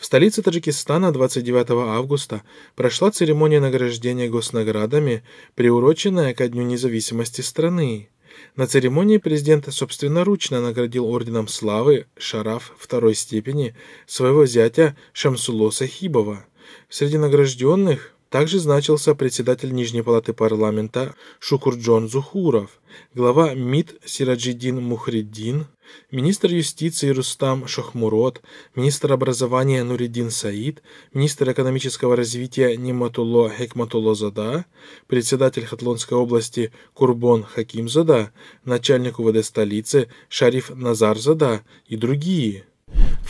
В столице Таджикистана 29 августа прошла церемония награждения госнаградами, приуроченная ко Дню независимости страны. На церемонии президент собственноручно наградил орденом славы Шараф второй степени своего зятя Шамсуло Сахибова. Среди награжденных также значился председатель Нижней палаты парламента Шукурджон Зухуров, глава МИД Сираджидин Мухриддин, министр юстиции Рустам Шахмурод, министр образования Нуриддин Саид, министр экономического развития Ниматулло Хекматулло Зада, председатель Хатлонской области Курбон Хаким Зада, начальник УВД столицы Шариф Назар Зада и другие –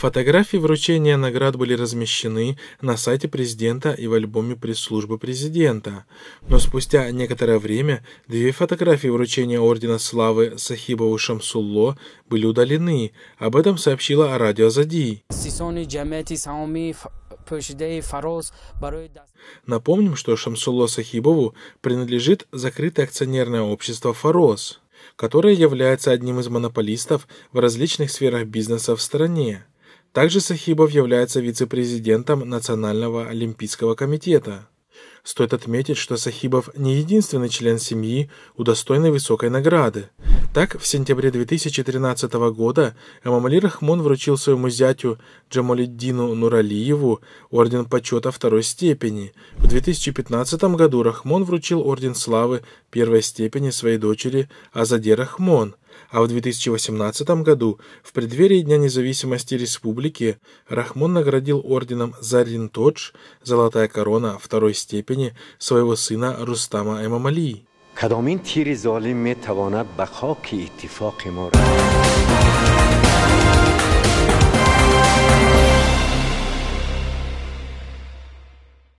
Фотографии вручения наград были размещены на сайте президента и в альбоме пресс-службы президента. Но спустя некоторое время две фотографии вручения Ордена Славы Сахибову Шамсулло были удалены. Об этом сообщила радио Зади. Напомним, что Шамсулло Сахибову принадлежит закрытое акционерное общество «Фарос», которое является одним из монополистов в различных сферах бизнеса в стране. Также Сахибов является вице-президентом Национального олимпийского комитета. Стоит отметить, что Сахибов не единственный член семьи, удостоенный высокой награды. Так, в сентябре 2013 года Эмамали Рахмон вручил своему зятю Джамалиддину Нуралиеву Орден Почета второй степени. В 2015 году Рахмон вручил Орден Славы первой степени своей дочери Азаде Рахмон – а в 2018 году, в преддверии Дня независимости республики, Рахмон наградил орденом Зарин Тодж, золотая корона второй степени, своего сына Рустама Эмамали. کدامین تیر ظالم می تواند به خاک اتفاق ما را